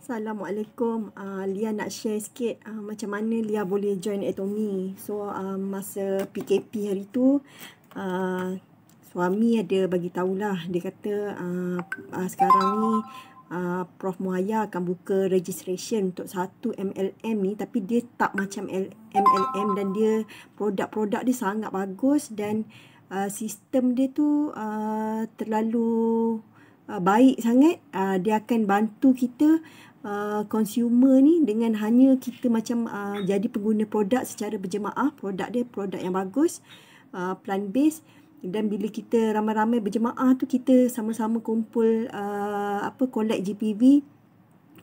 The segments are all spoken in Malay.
Assalamualaikum. Uh, Lia nak share sikit uh, macam mana Lia boleh join Atomy. So uh, masa PKP hari tu uh, suami ada bagi tahulah dia kata uh, uh, sekarang ni uh, Prof Muhaya akan buka registration untuk satu MLM ni tapi dia tak macam L- MLM dan dia produk-produk dia sangat bagus dan uh, sistem dia tu uh, terlalu Uh, baik sangat uh, dia akan bantu kita uh, consumer ni dengan hanya kita macam uh, jadi pengguna produk secara berjemaah produk dia produk yang bagus uh, plan based dan bila kita ramai-ramai berjemaah tu kita sama-sama kumpul uh, apa collect GPV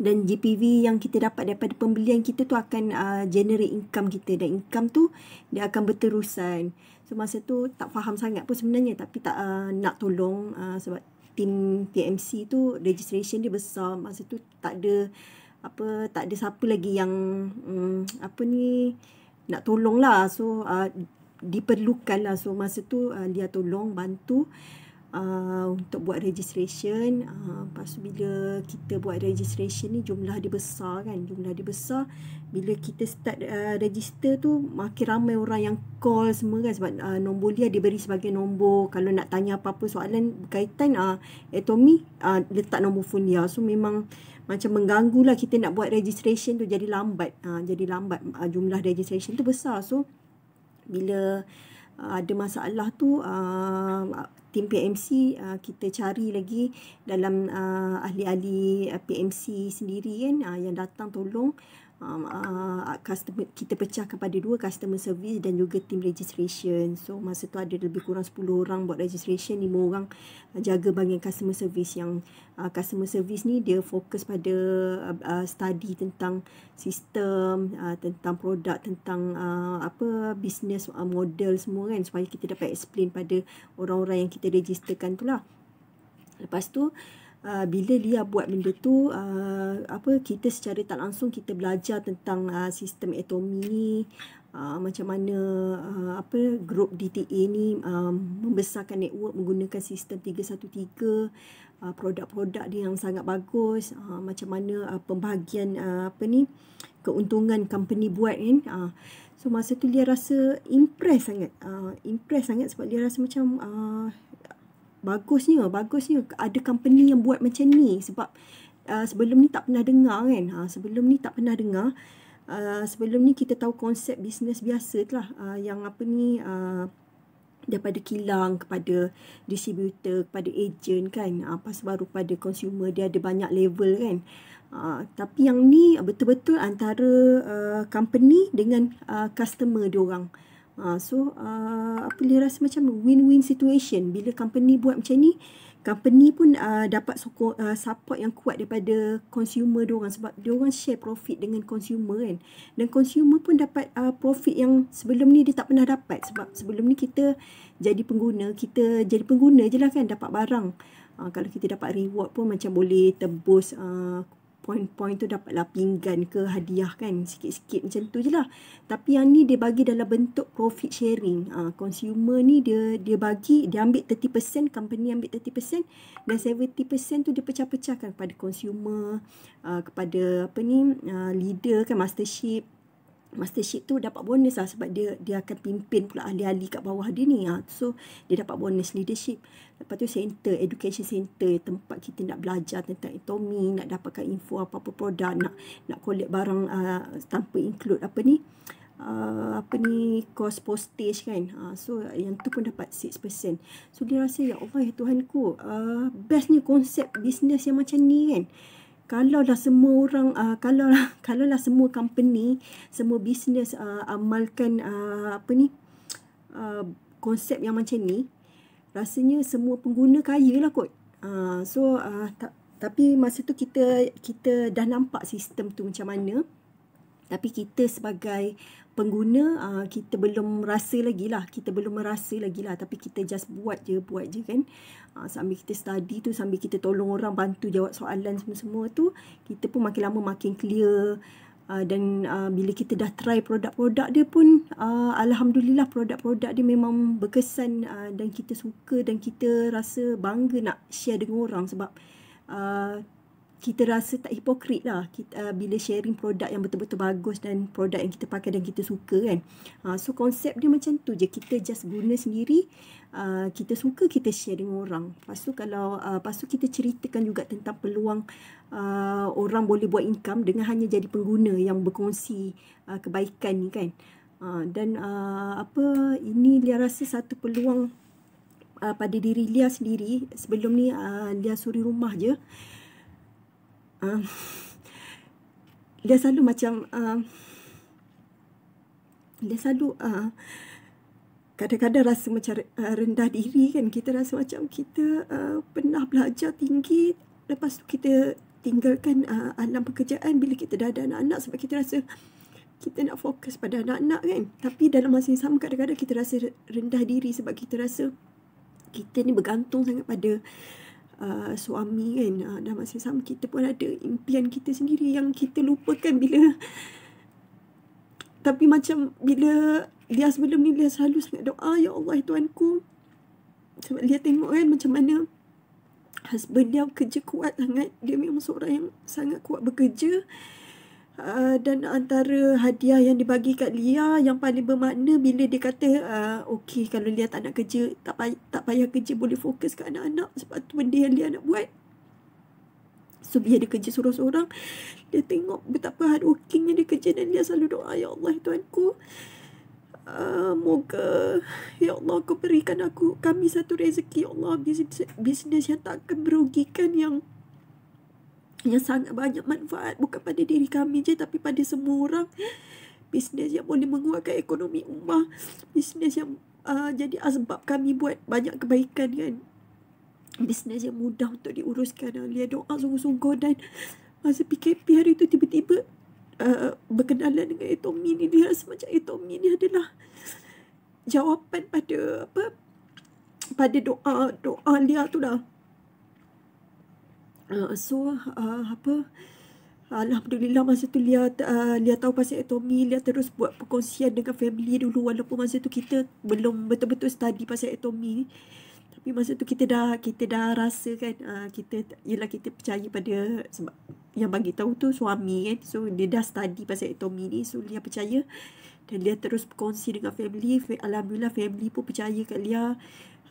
dan GPV yang kita dapat daripada pembelian kita tu akan uh, generate income kita dan income tu dia akan berterusan. So masa tu tak faham sangat pun sebenarnya tapi tak uh, nak tolong uh, sebab tim PMC tu registration dia besar masa tu tak ada apa tak ada siapa lagi yang um, apa ni nak tolong lah so uh, diperlukan lah so masa tu uh, dia tolong bantu uh, uh, untuk buat registration uh, lepas tu bila kita buat registration ni jumlah dia besar kan jumlah dia besar bila kita start uh, register tu makin ramai orang yang call semua kan sebab uh, nombor dia diberi sebagai nombor kalau nak tanya apa-apa soalan berkaitan uh, atomi uh, letak nombor phone dia so memang macam mengganggu lah kita nak buat registration tu jadi lambat uh, jadi lambat uh, jumlah registration tu besar so bila Ah, ada masalah tu uh, tim PMC uh, ah, kita cari lagi dalam uh, ahli-ahli PMC sendiri kan uh, yang datang tolong um, uh, customer kita pecah kepada dua customer service dan juga team registration. So masa tu ada lebih kurang 10 orang buat registration, 5 orang jaga bahagian customer service yang uh, customer service ni dia fokus pada uh, uh, study tentang sistem, uh, tentang produk, tentang uh, apa business uh, model semua kan supaya kita dapat explain pada orang-orang yang kita registerkan tu lah. Lepas tu uh, bila Lia buat benda tu uh, apa kita secara tak langsung kita belajar tentang uh, sistem atomi ni uh, macam mana uh, apa group DTA ni um, membesarkan network menggunakan sistem 313 Uh, produk-produk dia yang sangat bagus uh, macam mana uh, pembahagian uh, apa ni keuntungan company buat kan uh, so masa tu dia rasa impress sangat uh, impress sangat sebab dia rasa macam uh, bagusnya bagusnya ada company yang buat macam ni sebab uh, sebelum ni tak pernah dengar kan ha sebelum ni tak pernah dengar uh, sebelum ni kita tahu konsep bisnes biasa tu lah uh, yang apa ni uh, daripada kilang kepada distributor kepada agent kan apa ah, uh, sebaru pada consumer dia ada banyak level kan uh, tapi yang ni betul-betul antara uh, company dengan uh, customer dia uh, Uh, so uh, apa dia rasa macam win-win situation bila company buat macam ni company pun uh, dapat sokong uh, support yang kuat daripada consumer dia orang sebab dia orang share profit dengan consumer kan dan consumer pun dapat uh, profit yang sebelum ni dia tak pernah dapat sebab sebelum ni kita jadi pengguna kita jadi pengguna je lah kan dapat barang uh, kalau kita dapat reward pun macam boleh tebus uh, poin-poin tu dapatlah pinggan ke hadiah kan sikit-sikit macam tu je lah tapi yang ni dia bagi dalam bentuk profit sharing ha, consumer ni dia dia bagi dia ambil 30% company ambil 30% dan 70% tu dia pecah-pecahkan kepada consumer uh, kepada apa ni uh, leader kan mastership mastership tu dapat bonus lah sebab dia dia akan pimpin pula ahli-ahli kat bawah dia ni ha. so dia dapat bonus leadership lepas tu center education center tempat kita nak belajar tentang ekonomi nak dapatkan info apa-apa produk nak nak collect barang uh, tanpa include apa ni Uh, apa ni cost postage kan uh, so yang tu pun dapat 6% so dia rasa ya Allah ya Tuhan ku uh, bestnya konsep bisnes yang macam ni kan kalau kalaulah semua orang uh, kalau lah semua company semua business uh, amalkan uh, apa ni uh, konsep yang macam ni rasanya semua pengguna kaya lah kot uh, so uh, tak, tapi masa tu kita kita dah nampak sistem tu macam mana tapi kita sebagai pengguna uh, kita belum rasa lagi lah kita belum merasa lagi lah tapi kita just buat je buat je kan uh, sambil kita study tu sambil kita tolong orang bantu jawab soalan semua-semua tu kita pun makin lama makin clear uh, dan uh, bila kita dah try produk-produk dia pun uh, Alhamdulillah produk-produk dia memang berkesan uh, dan kita suka dan kita rasa bangga nak share dengan orang sebab uh, kita rasa tak hipokrit lah kita, uh, bila sharing produk yang betul-betul bagus dan produk yang kita pakai dan kita suka kan. Uh, so konsep dia macam tu je. Kita just guna sendiri, uh, kita suka kita share dengan orang. Lepas tu kalau, uh, lepas tu kita ceritakan juga tentang peluang uh, orang boleh buat income dengan hanya jadi pengguna yang berkongsi uh, kebaikan ni kan. Uh, dan uh, apa ini dia rasa satu peluang uh, pada diri Lia sendiri sebelum ni uh, Lia suri rumah je uh, dia selalu macam uh, dia selalu uh, kadang-kadang rasa macam uh, rendah diri kan kita rasa macam kita uh, pernah belajar tinggi lepas tu kita tinggalkan uh, alam pekerjaan bila kita dah ada anak-anak sebab kita rasa kita nak fokus pada anak-anak kan tapi dalam masa yang sama kadang-kadang kita rasa rendah diri sebab kita rasa kita ni bergantung sangat pada uh, Uh, suami kan uh, dalam masa sama kita pun ada impian kita sendiri yang kita lupakan bila tapi macam bila dia sebelum ni dia selalu sangat doa ya Allah ya Tuanku sebab dia tengok kan macam mana husband dia kerja kuat sangat dia memang seorang yang sangat kuat bekerja Ah, dan antara hadiah yang dibagi kat Lia yang paling bermakna bila dia kata uh, okey kalau Lia tak nak kerja tak payah, tak payah kerja boleh fokus kat anak-anak sebab tu benda yang Lia nak buat so biar dia kerja seorang-seorang dia tengok betapa hard workingnya dia kerja dan Lia selalu doa ya Allah ya tuanku uh, ah, moga ya Allah kau berikan aku kami satu rezeki ya Allah bisnes, bisnes yang tak akan merugikan yang yang sangat banyak manfaat bukan pada diri kami je tapi pada semua orang bisnes yang boleh menguatkan ekonomi ummah bisnes yang uh, jadi asbab kami buat banyak kebaikan kan bisnes yang mudah untuk diuruskan oleh doa sungguh-sungguh dan masa PKP hari itu tiba-tiba uh, berkenalan dengan Etomi ni dia rasa macam Etomi eh, ni adalah jawapan pada apa pada doa doa dia tu lah uh, so uh, apa Alhamdulillah masa tu Lia, uh, Lia tahu pasal atomi Lia terus buat perkongsian dengan family dulu Walaupun masa tu kita belum betul-betul study pasal atomi Tapi masa tu kita dah kita dah rasa kan uh, kita, Yelah kita percaya pada sebab yang bagi tahu tu suami kan So dia dah study pasal atomi ni So Lia percaya Dan Lia terus berkongsi dengan family Alhamdulillah family pun percaya kat Lia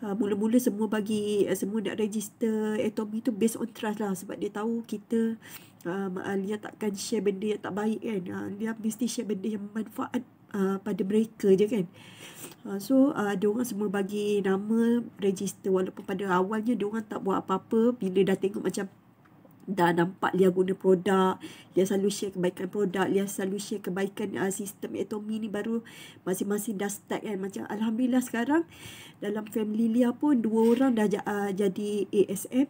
Ha, mula-mula semua bagi eh, semua nak register atomi tu based on trust lah sebab dia tahu kita uh, ha, ah, Alia takkan share benda yang tak baik kan Alia ha, mesti share benda yang manfaat uh, ha, pada mereka je kan uh, so uh, dia orang semua bagi nama register walaupun pada awalnya dia orang tak buat apa-apa bila dah tengok macam dah nampak Lia guna produk, Lia selalu share kebaikan produk, Lia selalu share kebaikan uh, sistem atomi ni baru masing-masing dah start kan. Macam Alhamdulillah sekarang dalam family Lia pun dua orang dah uh, jadi ASM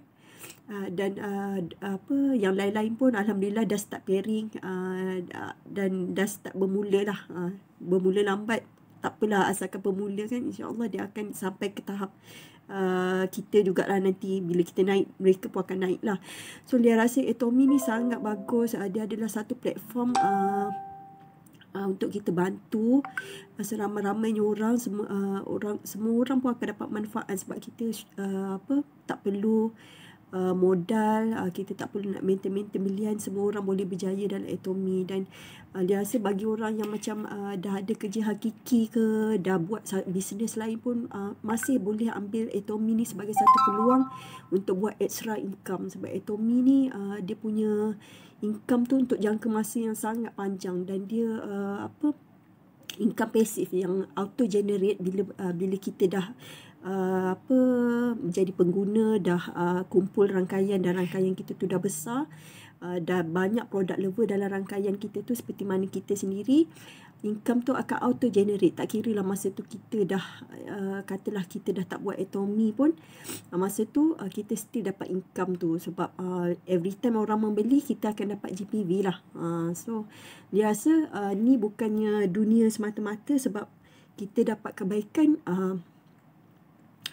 uh, dan uh, apa yang lain-lain pun Alhamdulillah dah start pairing uh, dan dah start bermula lah. Uh, bermula lambat tak apalah asalkan bermula kan insyaAllah dia akan sampai ke tahap uh, kita lah nanti bila kita naik mereka pun akan naik lah so dia rasa Atomy ni sangat bagus uh, dia adalah satu platform uh, Uh, untuk kita bantu uh, seramai-ramainya orang semua uh, orang semua orang pun akan dapat manfaat sebab kita uh, apa tak perlu uh, uh, modal uh, kita tak perlu nak maintain-maintain pilihan semua orang boleh berjaya dalam ekonomi dan uh, dia rasa bagi orang yang macam uh, dah ada kerja hakiki ke dah buat bisnes lain pun uh, masih boleh ambil ekonomi ni sebagai satu peluang untuk buat extra income sebab ekonomi ni uh, dia punya income tu untuk jangka masa yang sangat panjang dan dia uh, apa income passive yang auto generate bila uh, bila kita dah uh, uh, apa menjadi pengguna dah uh, kumpul rangkaian dan rangkaian kita tu dah besar uh, dah banyak produk lover dalam rangkaian kita tu seperti mana kita sendiri income tu akan auto generate tak kira lah masa tu kita dah uh, katalah kita dah tak buat atomi pun uh, masa tu uh, kita still dapat income tu sebab uh, every time orang membeli kita akan dapat GPV lah uh, so biasa uh, ni bukannya dunia semata-mata sebab kita dapat kebaikan uh,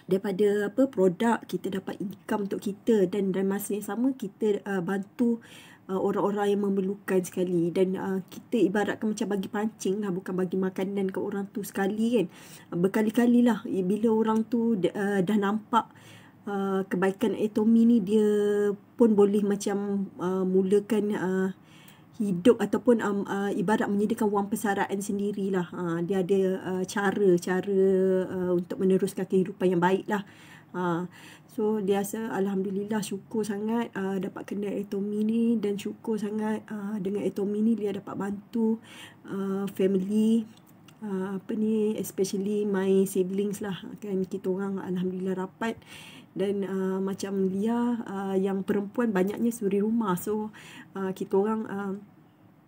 daripada apa produk kita dapat income untuk kita dan dalam masa yang sama kita uh, bantu uh, orang-orang yang memerlukan sekali dan uh, kita ibaratkan macam bagi pancing lah bukan bagi makanan ke orang tu sekali kan uh, berkali-kali lah bila orang tu uh, dah nampak uh, kebaikan atomi ni dia pun boleh macam uh, mulakan uh, hidup ataupun um, uh, ibarat menyediakan wang persaraan sendirilah. Ha, dia ada cara-cara uh, uh, untuk meneruskan kehidupan yang baiklah. Ha, so, dia rasa Alhamdulillah syukur sangat uh, dapat kena etomi ni dan syukur sangat uh, dengan etomi ni dia dapat bantu uh, family Uh, apa ni especially my siblings lah kan kita orang alhamdulillah rapat uh, dan uh, macam dia uh, yang perempuan banyaknya suri rumah so uh, kita orang uh,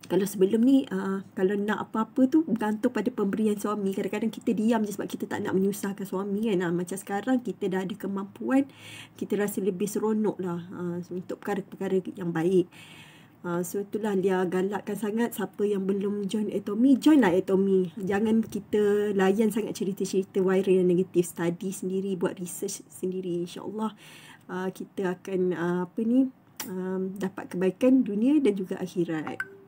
kalau sebelum ni uh, kalau nak apa-apa tu bergantung pada pemberian suami kadang-kadang kita diam je sebab kita tak nak menyusahkan suami kan uh, macam sekarang kita dah ada kemampuan kita rasa lebih seronok lah uh, untuk perkara-perkara yang baik uh, Ah, so itulah dia galakkan sangat siapa yang belum join Atomy, joinlah Atomy. Jangan kita layan sangat cerita-cerita viral yang negatif. Study sendiri, buat research sendiri insyaallah Uh, kita akan uh, apa ni? Um, dapat kebaikan dunia dan juga akhirat.